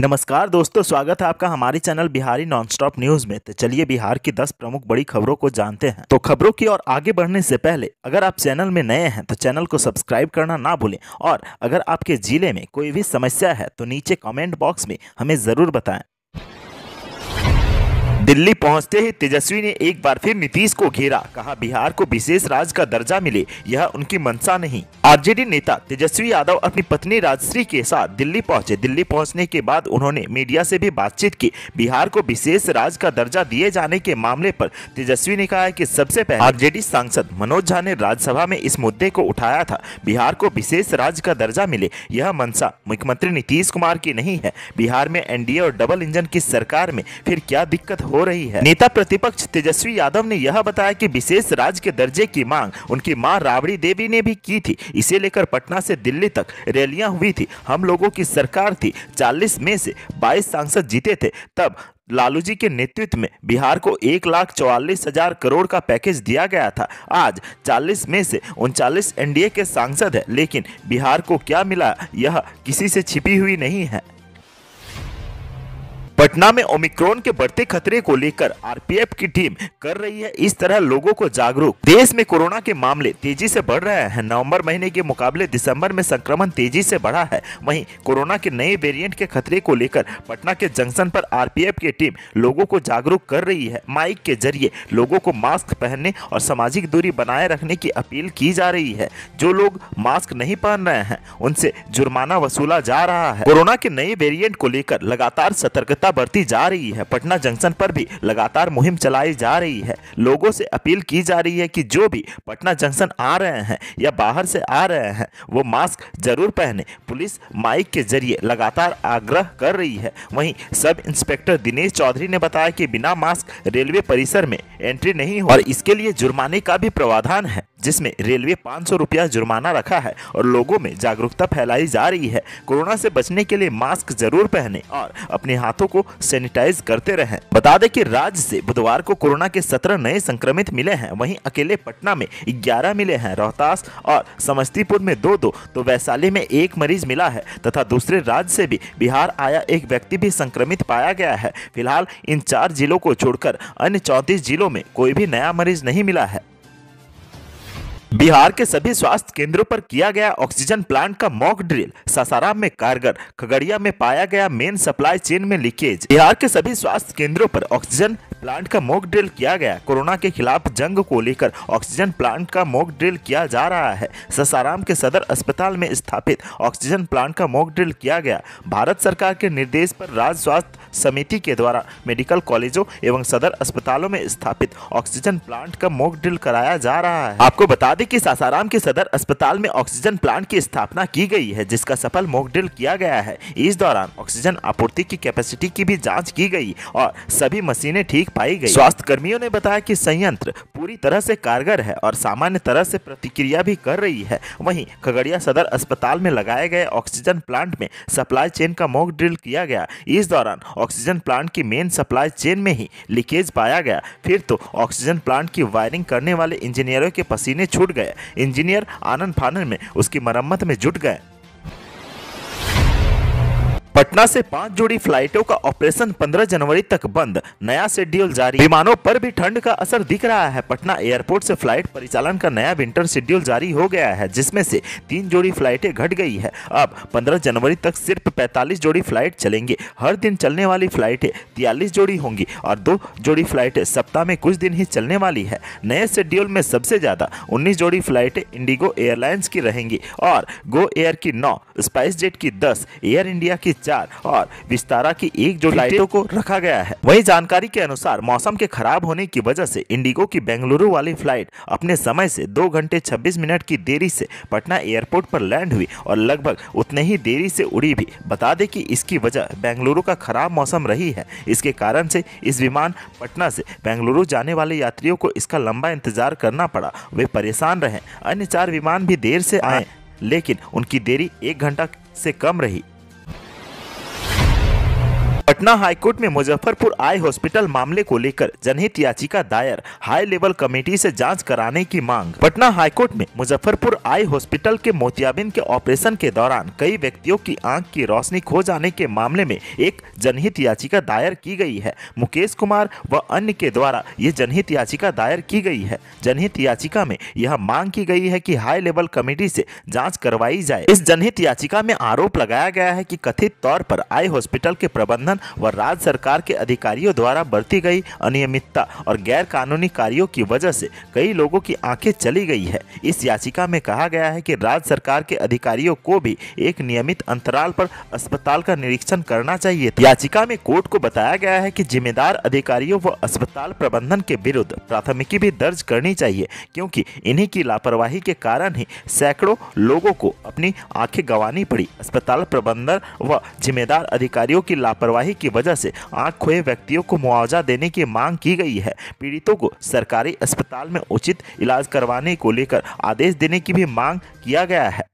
नमस्कार दोस्तों स्वागत है आपका हमारे चैनल बिहारी नॉनस्टॉप न्यूज में तो चलिए बिहार की 10 प्रमुख बड़ी खबरों को जानते हैं तो खबरों की ओर आगे बढ़ने से पहले अगर आप चैनल में नए हैं तो चैनल को सब्सक्राइब करना ना भूलें और अगर आपके जिले में कोई भी समस्या है तो नीचे कमेंट बॉक्स में हमें ज़रूर बताएं दिल्ली पहुंचते ही तेजस्वी ने एक बार फिर नीतीश को घेरा कहा बिहार को विशेष राज्य का दर्जा मिले यह उनकी मंशा नहीं आरजेडी नेता तेजस्वी यादव अपनी पत्नी राजश्री के साथ दिल्ली पहुंचे दिल्ली पहुंचने के बाद उन्होंने मीडिया से भी बातचीत की बिहार को विशेष राज्य का दर्जा दिए जाने के मामले पर तेजस्वी ने कहा कि सबसे पहले आर सांसद मनोज झा ने राज्यसभा में इस मुद्दे को उठाया था बिहार को विशेष राज्य का दर्जा मिले यह मंशा मुख्यमंत्री नीतीश कुमार की नहीं है बिहार में एनडीए और डबल इंजन की सरकार में फिर क्या दिक्कत हो हो रही है नेता प्रतिपक्ष तेजस्वी यादव ने यह बताया कि विशेष राज्य के दर्जे की मांग उनकी मां राबड़ी देवी ने भी की थी इसे लेकर पटना से दिल्ली तक रैलियां हुई थी हम लोगों की सरकार थी 40 में से 22 सांसद जीते थे तब लालू जी के नेतृत्व में बिहार को एक लाख चौवालीस हजार करोड़ का पैकेज दिया गया था आज 40 में से उनचालीस एनडीए के सांसद हैं लेकिन बिहार को क्या मिला यह किसी से छिपी हुई नहीं है पटना में ओमिक्रॉन के बढ़ते खतरे को लेकर आरपीएफ की टीम कर रही है इस तरह लोगों को जागरूक देश में कोरोना के मामले तेजी से बढ़ रहे हैं नवंबर महीने के मुकाबले दिसंबर में संक्रमण तेजी से बढ़ा है वहीं कोरोना के नए वेरिएंट के खतरे को लेकर पटना के जंक्शन पर आरपीएफ की टीम लोगों को जागरूक कर रही है माइक के जरिए लोगों को मास्क पहनने और सामाजिक दूरी बनाए रखने की अपील की जा रही है जो लोग मास्क नहीं पहन रहे हैं उनसे जुर्माना वसूला जा रहा है कोरोना के नए वेरियंट को लेकर लगातार सतर्कता सतर्कता बढ़ती जा रही है पटना जंक्शन पर भी लगातार मुहिम चलाई जा रही है लोगों से अपील की जा रही है कि जो भी पटना जंक्शन आ रहे हैं या बाहर से आ रहे हैं वो मास्क जरूर पहने पुलिस माइक के जरिए लगातार आग्रह कर रही है वहीं सब इंस्पेक्टर दिनेश चौधरी ने बताया कि बिना मास्क रेलवे परिसर में एंट्री नहीं हो और इसके लिए जुर्माने का भी प्रावधान है जिसमें रेलवे पाँच सौ रुपया जुर्माना रखा है और लोगों में जागरूकता फैलाई जा रही है कोरोना से बचने के लिए मास्क जरूर पहने और अपने हाथों को सैनिटाइज करते रहें बता दें कि राज्य से बुधवार को कोरोना के सत्रह नए संक्रमित मिले हैं वहीं अकेले पटना में ग्यारह मिले हैं रोहतास और समस्तीपुर में दो दो तो वैशाली में एक मरीज मिला है तथा दूसरे राज्य से भी बिहार आया एक व्यक्ति भी संक्रमित पाया गया है फिलहाल इन चार जिलों को छोड़कर अन्य चौंतीस जिलों में कोई भी नया मरीज नहीं मिला है बिहार के सभी स्वास्थ्य केंद्रों पर किया गया ऑक्सीजन प्लांट का मॉक ड्रिल सासाराम में कारगर खगड़िया में पाया गया मेन सप्लाई चेन में लीकेज बिहार के सभी स्वास्थ्य केंद्रों पर ऑक्सीजन प्लांट का मॉक ड्रिल किया गया कोरोना के खिलाफ जंग को लेकर ऑक्सीजन प्लांट का मॉक ड्रिल किया जा रहा है ससाराम के सदर अस्पताल में स्थापित ऑक्सीजन प्लांट का मॉक ड्रिल किया गया भारत सरकार के निर्देश पर राज्य स्वास्थ्य समिति के द्वारा मेडिकल कॉलेजों एवं सदर अस्पतालों में स्थापित ऑक्सीजन प्लांट का मॉक ड्रिल कराया जा रहा है आपको बता दें कि सासाराम के सदर अस्पताल में ऑक्सीजन प्लांट की स्थापना की गई है जिसका सफल मॉक ड्रिल किया गया है इस दौरान ऑक्सीजन आपूर्ति की कैपेसिटी की भी जाँच की गई और सभी मशीनें ठीक अधिक पाई गई स्वास्थ्य कर्मियों ने बताया कि संयंत्र पूरी तरह से कारगर है और सामान्य तरह से प्रतिक्रिया भी कर रही है वहीं खगड़िया सदर अस्पताल में लगाए गए ऑक्सीजन प्लांट में सप्लाई चेन का मॉक ड्रिल किया गया इस दौरान ऑक्सीजन प्लांट की मेन सप्लाई चेन में ही लीकेज पाया गया फिर तो ऑक्सीजन प्लांट की वायरिंग करने वाले इंजीनियरों के पसीने छूट गए इंजीनियर आनंद फानन में उसकी मरम्मत में जुट गए पटना से पांच जोड़ी फ्लाइटों का ऑपरेशन 15 जनवरी तक बंद नया शेड्यूल जारी विमानों पर भी ठंड का असर दिख रहा है पटना एयरपोर्ट से फ्लाइट परिचालन का नया विंटर शेड्यूल जारी हो गया है जिसमें से तीन जोड़ी फ्लाइटें घट गई है अब 15 जनवरी तक सिर्फ 45 जोड़ी फ्लाइट चलेंगी हर दिन चलने वाली फ्लाइटें तियालीस जोड़ी होंगी और दो जोड़ी फ्लाइटें सप्ताह में कुछ दिन ही चलने वाली है नए शेड्यूल में सबसे ज्यादा उन्नीस जोड़ी फ्लाइटें इंडिगो एयरलाइंस की रहेंगी और गो एयर की नौ स्पाइस जेट की दस एयर इंडिया की चार और विस्तारा की एक जो लाइटों को रखा गया है वही जानकारी के अनुसार मौसम के खराब होने की वजह से इंडिगो की बेंगलुरु वाली फ्लाइट अपने समय से दो घंटे छब्बीस मिनट की देरी से पटना एयरपोर्ट पर लैंड हुई और लगभग उतने ही देरी से उड़ी भी बता दे की इसकी वजह बेंगलुरु का खराब मौसम रही है इसके कारण से इस विमान पटना से बेंगलुरु जाने वाले यात्रियों को इसका लंबा इंतजार करना पड़ा वे परेशान रहे अन्य चार विमान भी देर से आए लेकिन उनकी देरी एक घंटा से कम रही पटना हाईकोर्ट में मुजफ्फरपुर आई हॉस्पिटल मामले को लेकर जनहित याचिका दायर हाई लेवल कमेटी से जांच कराने की मांग पटना हाईकोर्ट में मुजफ्फरपुर आई हॉस्पिटल के मोतियाबिंद के ऑपरेशन के दौरान कई व्यक्तियों की आंख की रोशनी खो जाने के मामले में एक जनहित याचिका दायर की गई है मुकेश कुमार व अन्य के द्वारा ये जनहित याचिका दायर की गई है जनहित याचिका में यह मांग की गई है की हाई लेवल कमेटी से जाँच करवाई जाए इस जनहित याचिका में आरोप लगाया गया है की कथित तौर पर आई हॉस्पिटल के प्रबंधन व राज्य सरकार के अधिकारियों द्वारा बरती गई अनियमितता और गैर कानूनी कार्यो की वजह से कई लोगों की आंखें चली गई है इस याचिका में कहा गया है कि राज्य सरकार के अधिकारियों को भी एक नियमित अंतराल पर अस्पताल का निरीक्षण करना चाहिए याचिका में कोर्ट को बताया गया है कि जिम्मेदार अधिकारियों व अस्पताल प्रबंधन के विरुद्ध प्राथमिकी भी दर्ज करनी चाहिए क्योंकि इन्हीं की लापरवाही के कारण ही सैकड़ों लोगों को अपनी आंखें गंवानी पड़ी अस्पताल प्रबंधन व जिम्मेदार अधिकारियों की लापरवाही की वजह से आंख खोए व्यक्तियों को मुआवजा देने की मांग की गई है पीड़ितों को सरकारी अस्पताल में उचित इलाज करवाने को लेकर आदेश देने की भी मांग किया गया है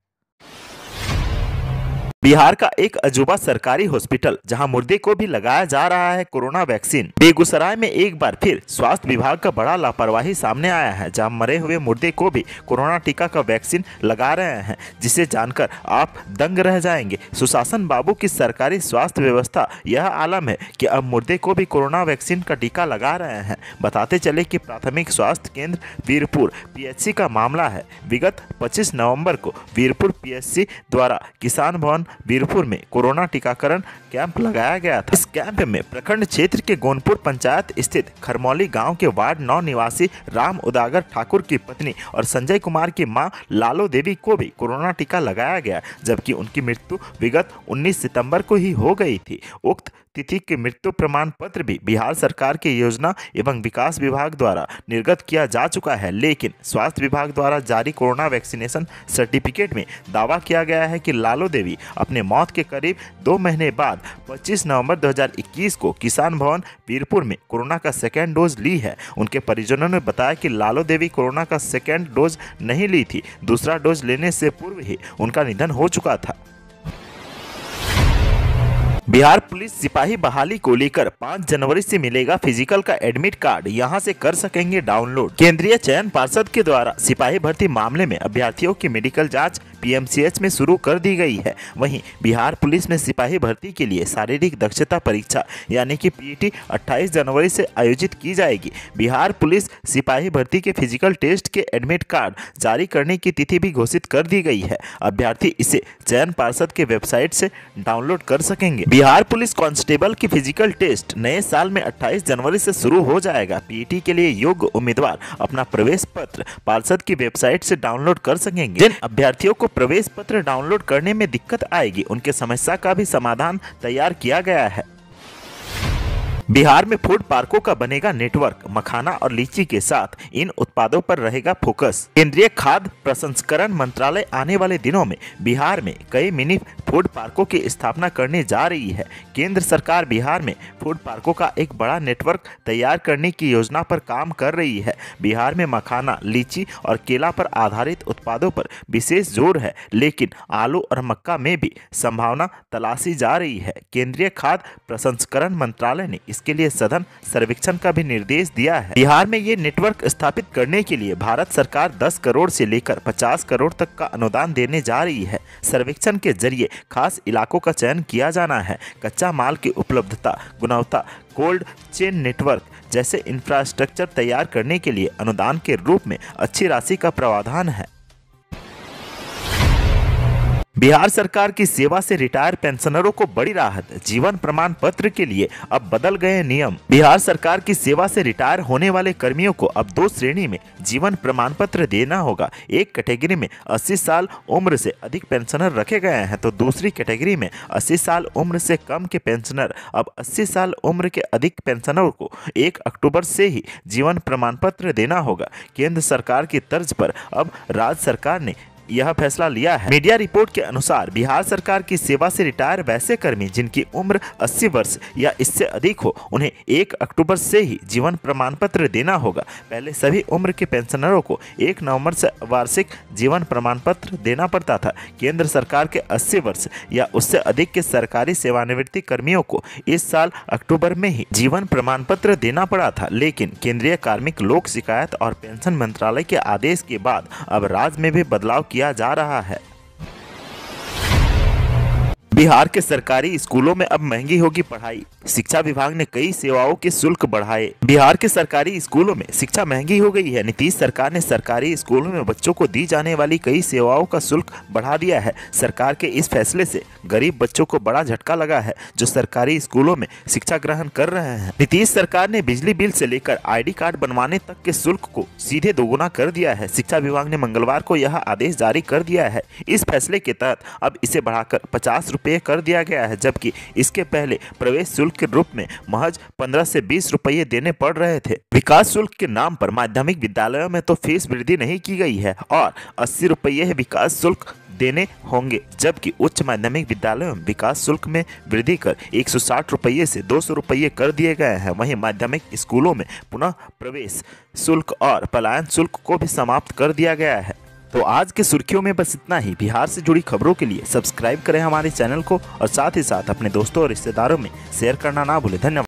बिहार का एक अजूबा सरकारी हॉस्पिटल जहां मुर्दे को भी लगाया जा रहा है कोरोना वैक्सीन बेगूसराय में एक बार फिर स्वास्थ्य विभाग का बड़ा लापरवाही सामने आया है जहां मरे हुए मुर्दे को भी कोरोना टीका का वैक्सीन लगा रहे हैं जिसे जानकर आप दंग रह जाएंगे सुशासन बाबू की सरकारी स्वास्थ्य व्यवस्था यह आलम है की अब मुर्दे को भी कोरोना वैक्सीन का टीका लगा रहे हैं बताते चले कि प्राथमिक स्वास्थ्य केंद्र वीरपुर पी का मामला है विगत पच्चीस नवम्बर को वीरपुर पी द्वारा किसान भवन वीरपुर में कोरोना टीकाकरण कैंप लगाया गया था इस कैंप में प्रखंड क्षेत्र के गोनपुर पंचायत स्थित खरमौली गांव के वार्ड नौ निवासी राम उदागर ठाकुर की पत्नी और संजय कुमार की मां लालो देवी को भी कोरोना टीका लगाया गया जबकि उनकी मृत्यु विगत 19 सितंबर को ही हो गई थी उक्त तिथि के मृत्यु प्रमाण पत्र भी बिहार सरकार के योजना एवं विकास विभाग द्वारा निर्गत किया जा चुका है लेकिन स्वास्थ्य विभाग द्वारा जारी कोरोना वैक्सीनेशन सर्टिफिकेट में दावा किया गया है कि लालो देवी अपने मौत के करीब दो महीने बाद 25 नवंबर 2021 को किसान भवन पीरपुर में कोरोना का सेकेंड डोज ली है उनके परिजनों ने बताया कि लालो देवी कोरोना का सेकेंड डोज नहीं ली थी दूसरा डोज लेने से पूर्व ही उनका निधन हो चुका था बिहार पुलिस सिपाही बहाली को लेकर 5 जनवरी से मिलेगा फिजिकल का एडमिट कार्ड यहां से कर सकेंगे डाउनलोड केंद्रीय चयन पार्षद के द्वारा सिपाही भर्ती मामले में अभ्यर्थियों की मेडिकल जांच पीएमसीएच में शुरू कर दी गई है वहीं बिहार पुलिस में सिपाही भर्ती के लिए शारीरिक दक्षता परीक्षा यानी कि पीईटी e 28 जनवरी से आयोजित की जाएगी बिहार पुलिस सिपाही भर्ती के फिजिकल टेस्ट के एडमिट कार्ड जारी करने की तिथि भी घोषित कर दी गई है अभ्यर्थी इसे चयन पार्षद के वेबसाइट से डाउनलोड कर सकेंगे बिहार पुलिस कांस्टेबल की फिजिकल टेस्ट नए साल में 28 जनवरी से शुरू हो जाएगा पीटी e के लिए योग्य उम्मीदवार अपना प्रवेश पत्र पार्षद की वेबसाइट से डाउनलोड कर सकेंगे जिन अभ्यर्थियों को प्रवेश पत्र डाउनलोड करने में दिक्कत आएगी उनके समस्या का भी समाधान तैयार किया गया है बिहार में फूड पार्कों का बनेगा नेटवर्क मखाना और लीची के साथ इन उत्पादों पर रहेगा फोकस केंद्रीय खाद्य प्रसंस्करण मंत्रालय आने वाले दिनों में बिहार में कई मिनी फूड पार्कों की स्थापना करने जा रही है केंद्र सरकार बिहार में फूड पार्कों का एक बड़ा नेटवर्क तैयार करने की योजना पर काम कर रही है बिहार में मखाना लीची और केला पर आधारित उत्पादों पर विशेष जोर है लेकिन आलू और मक्का में भी संभावना तलाशी जा रही है केंद्रीय खाद्य प्रसंस्करण मंत्रालय ने इसके लिए सदन सर्वेक्षण का भी निर्देश दिया है बिहार में ये नेटवर्क स्थापित करने के लिए भारत सरकार 10 करोड़ से लेकर 50 करोड़ तक का अनुदान देने जा रही है सर्वेक्षण के जरिए खास इलाकों का चयन किया जाना है कच्चा माल की उपलब्धता गुणवत्ता कोल्ड चेन नेटवर्क जैसे इंफ्रास्ट्रक्चर तैयार करने के लिए अनुदान के रूप में अच्छी राशि का प्रावधान है बिहार सरकार की सेवा से रिटायर पेंशनरों को बड़ी राहत जीवन प्रमाण पत्र के लिए अब बदल गए नियम बिहार सरकार की सेवा से रिटायर होने वाले कर्मियों को अब दो श्रेणी में जीवन प्रमाण पत्र देना होगा एक कैटेगरी में 80 साल उम्र से अधिक पेंशनर रखे गए हैं तो दूसरी कैटेगरी में 80 साल उम्र से कम के पेंशनर अब अस्सी साल उम्र के अधिक पेंशनर को एक अक्टूबर से ही जीवन प्रमाण पत्र देना होगा केंद्र सरकार की तर्ज पर अब राज्य सरकार ने यह फैसला लिया है मीडिया रिपोर्ट के अनुसार बिहार सरकार की सेवा से रिटायर वैसे कर्मी जिनकी उम्र 80 वर्ष या इससे अधिक हो उन्हें 1 अक्टूबर से ही जीवन प्रमाण पत्र देना होगा पहले सभी उम्र के पेंशनरों को 1 नवंबर से वार्षिक जीवन प्रमाण पत्र देना पड़ता था केंद्र सरकार के 80 वर्ष या उससे अधिक के सरकारी सेवानिवृत्ति कर्मियों को इस साल अक्टूबर में ही जीवन प्रमाण पत्र देना पड़ा था लेकिन केंद्रीय कार्मिक लोक शिकायत और पेंशन मंत्रालय के आदेश के बाद अब राज्य में भी बदलाव किया जा रहा है बिहार के सरकारी स्कूलों में अब महंगी होगी पढ़ाई शिक्षा विभाग ने कई सेवाओं के शुल्क बढ़ाए बिहार के सरकारी स्कूलों में शिक्षा महंगी हो गई है नीतीश सरकार ने सरकारी स्कूलों में बच्चों को दी जाने वाली कई सेवाओं का शुल्क बढ़ा दिया है सरकार के इस फैसले से गरीब बच्चों को बड़ा झटका लगा है जो सरकारी स्कूलों में शिक्षा ग्रहण कर रहे हैं नीतीश सरकार ने बिजली बिल ऐसी लेकर आई कार्ड बनवाने तक के शुल्क को सीधे दोगुना कर दिया है शिक्षा विभाग ने मंगलवार को यह आदेश जारी कर दिया है इस फैसले के तहत अब इसे बढ़ाकर पचास पे कर दिया गया है जबकि इसके पहले प्रवेश शुल्क के रूप में महज पंद्रह से बीस रुपये देने पड़ रहे थे विकास शुल्क के नाम पर माध्यमिक विद्यालयों में तो फीस वृद्धि नहीं की गई है और अस्सी रुपये विकास शुल्क देने होंगे जबकि उच्च माध्यमिक विद्यालयों में विकास शुल्क में वृद्धि कर एक सौ साठ रुपये से दो सौ रुपये कर दिए गए हैं वहीं माध्यमिक स्कूलों में पुनः प्रवेश शुल्क और पलायन शुल्क को भी समाप्त कर दिया गया है तो आज के सुर्खियों में बस इतना ही बिहार से जुड़ी खबरों के लिए सब्सक्राइब करें हमारे चैनल को और साथ ही साथ अपने दोस्तों और रिश्तेदारों में शेयर करना ना भूले धन्यवाद